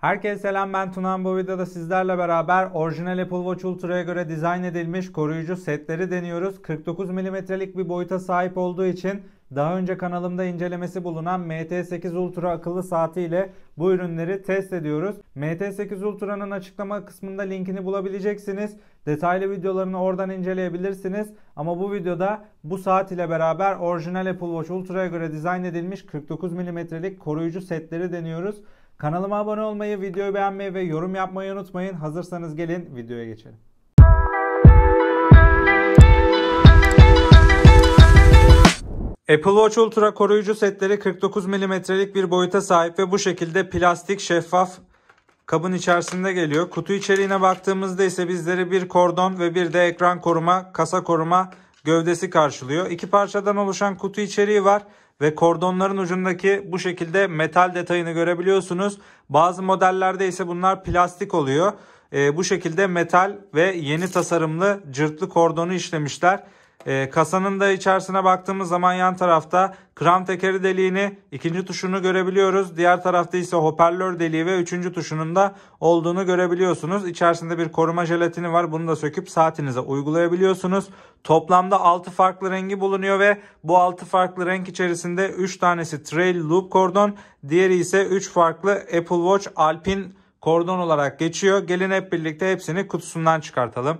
Herkese selam ben Tunan bu videoda sizlerle beraber orijinal Apple Watch Ultra'ya göre dizayn edilmiş koruyucu setleri deniyoruz. 49 milimetrelik bir boyuta sahip olduğu için daha önce kanalımda incelemesi bulunan MT8 Ultra akıllı saati ile bu ürünleri test ediyoruz. MT8 Ultra'nın açıklama kısmında linkini bulabileceksiniz. Detaylı videolarını oradan inceleyebilirsiniz. Ama bu videoda bu saat ile beraber orijinal Apple Watch Ultra'ya göre dizayn edilmiş 49 milimetrelik koruyucu setleri deniyoruz. Kanalıma abone olmayı, videoyu beğenmeyi ve yorum yapmayı unutmayın. Hazırsanız gelin videoya geçelim. Apple Watch Ultra koruyucu setleri 49 milimetrelik bir boyuta sahip ve bu şekilde plastik şeffaf kabın içerisinde geliyor. Kutu içeriğine baktığımızda ise bizleri bir kordon ve bir de ekran koruma, kasa koruma gövdesi karşılıyor. İki parçadan oluşan kutu içeriği var ve kordonların ucundaki bu şekilde metal detayını görebiliyorsunuz. Bazı modellerde ise bunlar plastik oluyor. E, bu şekilde metal ve yeni tasarımlı cırtlı kordonu işlemişler. E, kasanın da içerisine baktığımız zaman yan tarafta kram tekeri deliğini, ikinci tuşunu görebiliyoruz. Diğer tarafta ise hoparlör deliği ve üçüncü tuşunun da olduğunu görebiliyorsunuz. İçerisinde bir koruma jelatini var. Bunu da söküp saatinize uygulayabiliyorsunuz. Toplamda 6 farklı rengi bulunuyor ve bu 6 farklı renk içerisinde 3 tanesi Trail Loop kordon, diğeri ise 3 farklı Apple Watch Alpine kordon olarak geçiyor. Gelin hep birlikte hepsini kutusundan çıkartalım.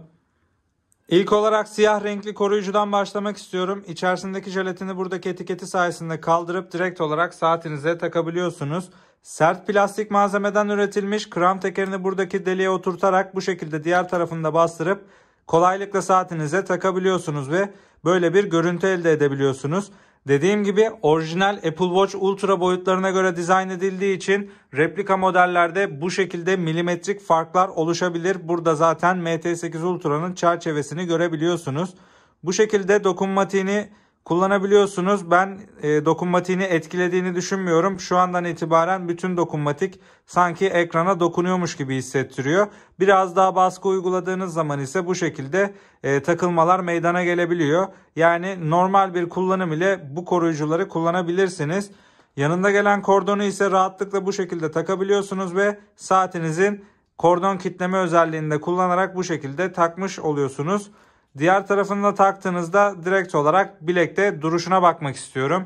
İlk olarak siyah renkli koruyucudan başlamak istiyorum. İçerisindeki jelatini buradaki etiketi sayesinde kaldırıp direkt olarak saatinize takabiliyorsunuz. Sert plastik malzemeden üretilmiş kram tekerini buradaki deliğe oturtarak bu şekilde diğer tarafında bastırıp kolaylıkla saatinize takabiliyorsunuz ve böyle bir görüntü elde edebiliyorsunuz. Dediğim gibi orijinal Apple Watch Ultra boyutlarına göre dizayn edildiği için replika modellerde bu şekilde milimetrik farklar oluşabilir. Burada zaten MT8 Ultra'nın çerçevesini görebiliyorsunuz. Bu şekilde dokunmatiğini kullanabiliyorsunuz. Ben e, dokunmatiğini etkilediğini düşünmüyorum. Şu andan itibaren bütün dokunmatik sanki ekrana dokunuyormuş gibi hissettiriyor. Biraz daha baskı uyguladığınız zaman ise bu şekilde e, takılmalar meydana gelebiliyor. Yani normal bir kullanım ile bu koruyucuları kullanabilirsiniz. Yanında gelen kordonu ise rahatlıkla bu şekilde takabiliyorsunuz ve saatinizin kordon kitleme özelliğini de kullanarak bu şekilde takmış oluyorsunuz. Diğer tarafını da taktığınızda direkt olarak bilekte duruşuna bakmak istiyorum.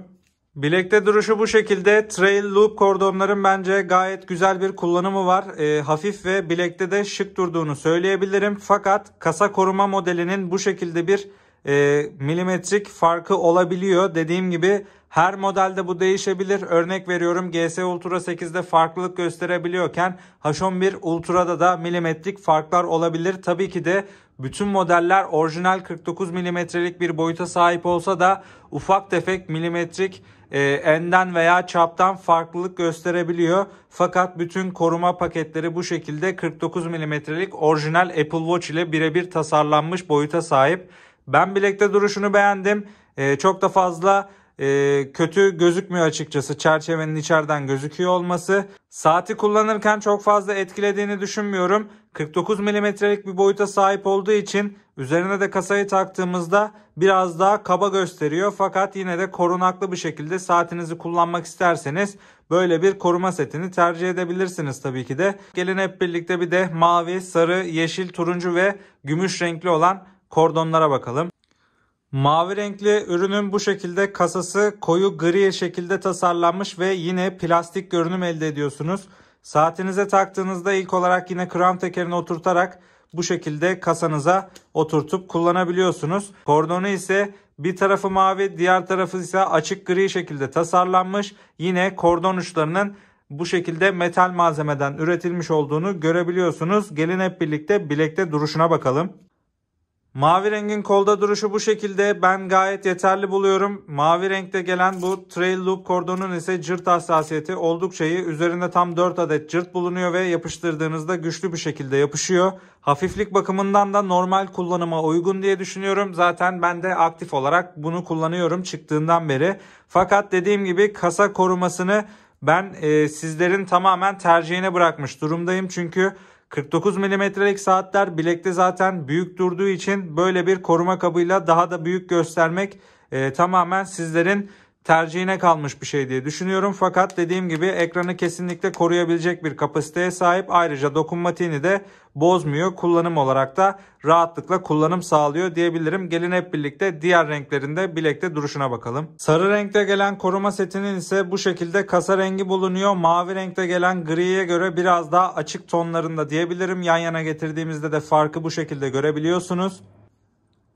Bilekte duruşu bu şekilde. Trail loop kordonların bence gayet güzel bir kullanımı var. E, hafif ve bilekte de şık durduğunu söyleyebilirim. Fakat kasa koruma modelinin bu şekilde bir e, milimetrik farkı olabiliyor. Dediğim gibi her modelde bu değişebilir. Örnek veriyorum GS Ultra 8'de farklılık gösterebiliyorken H11 Ultra'da da milimetrik farklar olabilir. Tabii ki de bütün modeller orijinal 49 milimetrelik bir boyuta sahip olsa da ufak tefek milimetrik e, enden veya çaptan farklılık gösterebiliyor. Fakat bütün koruma paketleri bu şekilde 49 milimetrelik orijinal Apple Watch ile birebir tasarlanmış boyuta sahip. Ben bilekte duruşunu beğendim. E, çok da fazla e, kötü gözükmüyor açıkçası çerçevenin içeriden gözüküyor olması. Saati kullanırken çok fazla etkilediğini düşünmüyorum. 49 milimetrelik bir boyuta sahip olduğu için üzerine de kasayı taktığımızda biraz daha kaba gösteriyor. Fakat yine de korunaklı bir şekilde saatinizi kullanmak isterseniz böyle bir koruma setini tercih edebilirsiniz tabii ki de. Gelin hep birlikte bir de mavi, sarı, yeşil, turuncu ve gümüş renkli olan kordonlara bakalım. Mavi renkli ürünün bu şekilde kasası koyu gri şekilde tasarlanmış ve yine plastik görünüm elde ediyorsunuz. Saatinize taktığınızda ilk olarak yine kram tekerini oturtarak bu şekilde kasanıza oturtup kullanabiliyorsunuz. Kordonu ise bir tarafı mavi diğer tarafı ise açık gri şekilde tasarlanmış. Yine kordon uçlarının bu şekilde metal malzemeden üretilmiş olduğunu görebiliyorsunuz. Gelin hep birlikte bilekte duruşuna bakalım. Mavi rengin kolda duruşu bu şekilde ben gayet yeterli buluyorum. Mavi renkte gelen bu trail loop kordonun ise cırt hassasiyeti oldukça iyi. Üzerinde tam 4 adet cırt bulunuyor ve yapıştırdığınızda güçlü bir şekilde yapışıyor. Hafiflik bakımından da normal kullanıma uygun diye düşünüyorum. Zaten ben de aktif olarak bunu kullanıyorum çıktığından beri. Fakat dediğim gibi kasa korumasını ben e, sizlerin tamamen tercihine bırakmış durumdayım. Çünkü 49 milimetrelik saatler bilekte zaten büyük durduğu için böyle bir koruma kabıyla daha da büyük göstermek e, tamamen sizlerin tercihine kalmış bir şey diye düşünüyorum. Fakat dediğim gibi ekranı kesinlikle koruyabilecek bir kapasiteye sahip. Ayrıca dokunmatiğini de bozmuyor. Kullanım olarak da rahatlıkla kullanım sağlıyor diyebilirim. Gelin hep birlikte diğer renklerinde bilekte duruşuna bakalım. Sarı renkte gelen koruma setinin ise bu şekilde kasa rengi bulunuyor. Mavi renkte gelen griye göre biraz daha açık tonlarında diyebilirim. Yan yana getirdiğimizde de farkı bu şekilde görebiliyorsunuz.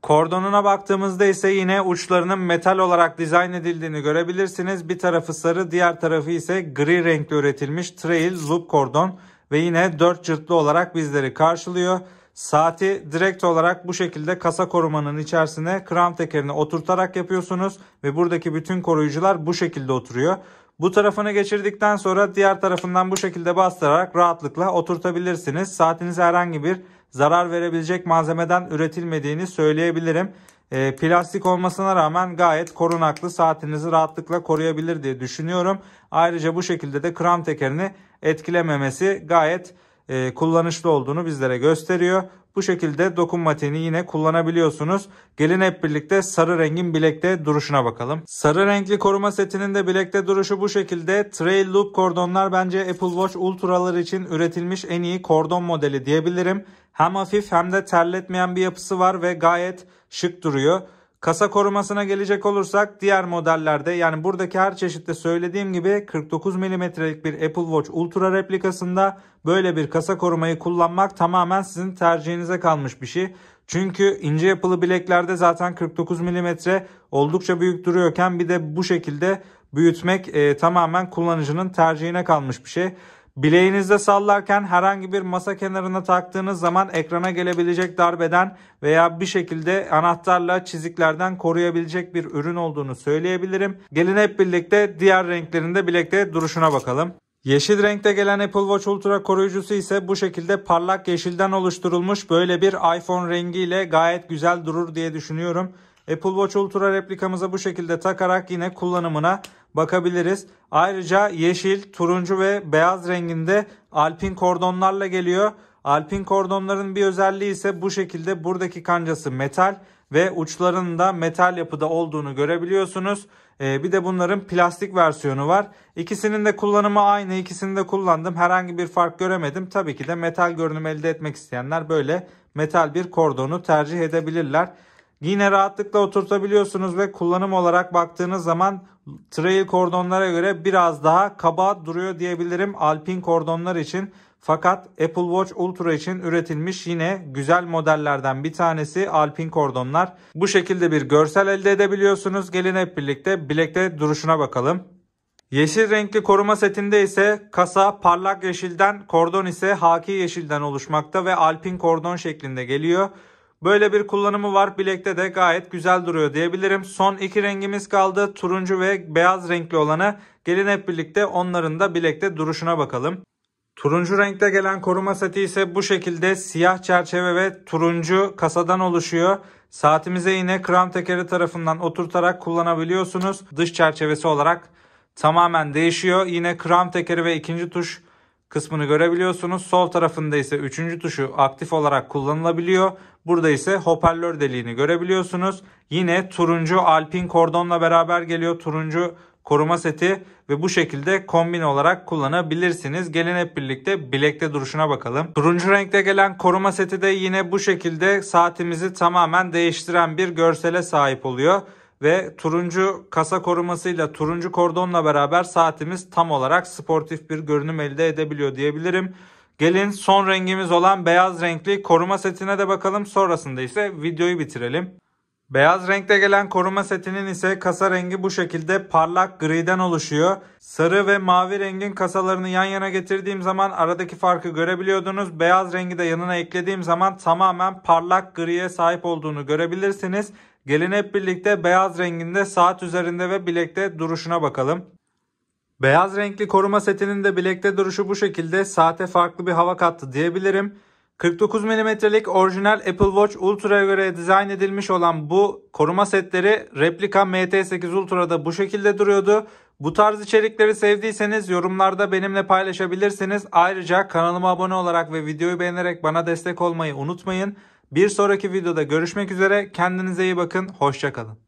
Kordonuna baktığımızda ise yine uçlarının metal olarak dizayn edildiğini görebilirsiniz. Bir tarafı sarı diğer tarafı ise gri renkli üretilmiş trail loop kordon ve yine dört cırtlı olarak bizleri karşılıyor. Saati direkt olarak bu şekilde kasa korumanın içerisine kram tekerine oturtarak yapıyorsunuz ve buradaki bütün koruyucular bu şekilde oturuyor. Bu tarafını geçirdikten sonra diğer tarafından bu şekilde bastırarak rahatlıkla oturtabilirsiniz. Saatiniz herhangi bir zarar verebilecek malzemeden üretilmediğini söyleyebilirim. E, plastik olmasına rağmen gayet korunaklı saatinizi rahatlıkla koruyabilir diye düşünüyorum. Ayrıca bu şekilde de kram tekerini etkilememesi gayet e, kullanışlı olduğunu bizlere gösteriyor. Bu şekilde dokunmatiğini yine kullanabiliyorsunuz. Gelin hep birlikte sarı rengin bilekte duruşuna bakalım. Sarı renkli koruma setinin de bilekte duruşu bu şekilde. Trail loop kordonlar bence Apple Watch Ultra'ları için üretilmiş en iyi kordon modeli diyebilirim. Hem hafif hem de terletmeyen bir yapısı var ve gayet şık duruyor. Kasa korumasına gelecek olursak diğer modellerde yani buradaki her çeşitte söylediğim gibi 49 milimetrelik bir Apple Watch Ultra replikasında böyle bir kasa korumayı kullanmak tamamen sizin tercihinize kalmış bir şey. Çünkü ince yapılı bileklerde zaten 49 milimetre oldukça büyük duruyorken bir de bu şekilde büyütmek e, tamamen kullanıcının tercihine kalmış bir şey. Bileğinizde sallarken herhangi bir masa kenarına taktığınız zaman ekrana gelebilecek darbeden veya bir şekilde anahtarla çiziklerden koruyabilecek bir ürün olduğunu söyleyebilirim. Gelin hep birlikte diğer renklerinde bilekte duruşuna bakalım. Yeşil renkte gelen Apple Watch Ultra koruyucusu ise bu şekilde parlak yeşilden oluşturulmuş böyle bir iPhone rengiyle gayet güzel durur diye düşünüyorum. Apple Watch Ultra replikamızı bu şekilde takarak yine kullanımına bakabiliriz. Ayrıca yeşil, turuncu ve beyaz renginde alpin kordonlarla geliyor. Alpin kordonların bir özelliği ise bu şekilde buradaki kancası metal ve uçlarının da metal yapıda olduğunu görebiliyorsunuz. Ee, bir de bunların plastik versiyonu var. İkisinin de kullanımı aynı. İkisini de kullandım. Herhangi bir fark göremedim. Tabii ki de metal görünüm elde etmek isteyenler böyle metal bir kordonu tercih edebilirler. Yine rahatlıkla oturtabiliyorsunuz ve kullanım olarak baktığınız zaman trail kordonlara göre biraz daha kaba duruyor diyebilirim Alpin kordonlar için. Fakat Apple Watch Ultra için üretilmiş yine güzel modellerden bir tanesi Alpin kordonlar. Bu şekilde bir görsel elde edebiliyorsunuz. Gelin hep birlikte bilekte duruşuna bakalım. Yeşil renkli koruma setinde ise kasa parlak yeşilden, kordon ise haki yeşilden oluşmakta ve alpin kordon şeklinde geliyor. Böyle bir kullanımı var. Bilekte de gayet güzel duruyor diyebilirim. Son iki rengimiz kaldı. Turuncu ve beyaz renkli olanı. Gelin hep birlikte onların da bilekte duruşuna bakalım. Turuncu renkte gelen koruma seti ise bu şekilde siyah çerçeve ve turuncu kasadan oluşuyor. Saatimize yine kram tekeri tarafından oturtarak kullanabiliyorsunuz. Dış çerçevesi olarak tamamen değişiyor. Yine kram tekeri ve ikinci tuş kısmını görebiliyorsunuz. Sol tarafında ise üçüncü tuşu aktif olarak kullanılabiliyor. Burada ise hoparlör deliğini görebiliyorsunuz. Yine turuncu alpin kordonla beraber geliyor. Turuncu koruma seti ve bu şekilde kombin olarak kullanabilirsiniz. Gelin hep birlikte bilekte duruşuna bakalım. Turuncu renkte gelen koruma seti de yine bu şekilde saatimizi tamamen değiştiren bir görsele sahip oluyor ve turuncu kasa korumasıyla turuncu kordonla beraber saatimiz tam olarak sportif bir görünüm elde edebiliyor diyebilirim. Gelin son rengimiz olan beyaz renkli koruma setine de bakalım. Sonrasında ise videoyu bitirelim. Beyaz renkte gelen koruma setinin ise kasa rengi bu şekilde parlak griden oluşuyor. Sarı ve mavi rengin kasalarını yan yana getirdiğim zaman aradaki farkı görebiliyordunuz. Beyaz rengi de yanına eklediğim zaman tamamen parlak griye sahip olduğunu görebilirsiniz. Gelin hep birlikte beyaz renginde saat üzerinde ve bilekte duruşuna bakalım. Beyaz renkli koruma setinin de bilekte duruşu bu şekilde saate farklı bir hava kattı diyebilirim. 49 mm'lik orijinal Apple Watch Ultra'ya göre dizayn edilmiş olan bu koruma setleri replika MT8 Ultra'da bu şekilde duruyordu. Bu tarz içerikleri sevdiyseniz yorumlarda benimle paylaşabilirsiniz. Ayrıca kanalıma abone olarak ve videoyu beğenerek bana destek olmayı unutmayın. Bir sonraki videoda görüşmek üzere. Kendinize iyi bakın. Hoşçakalın.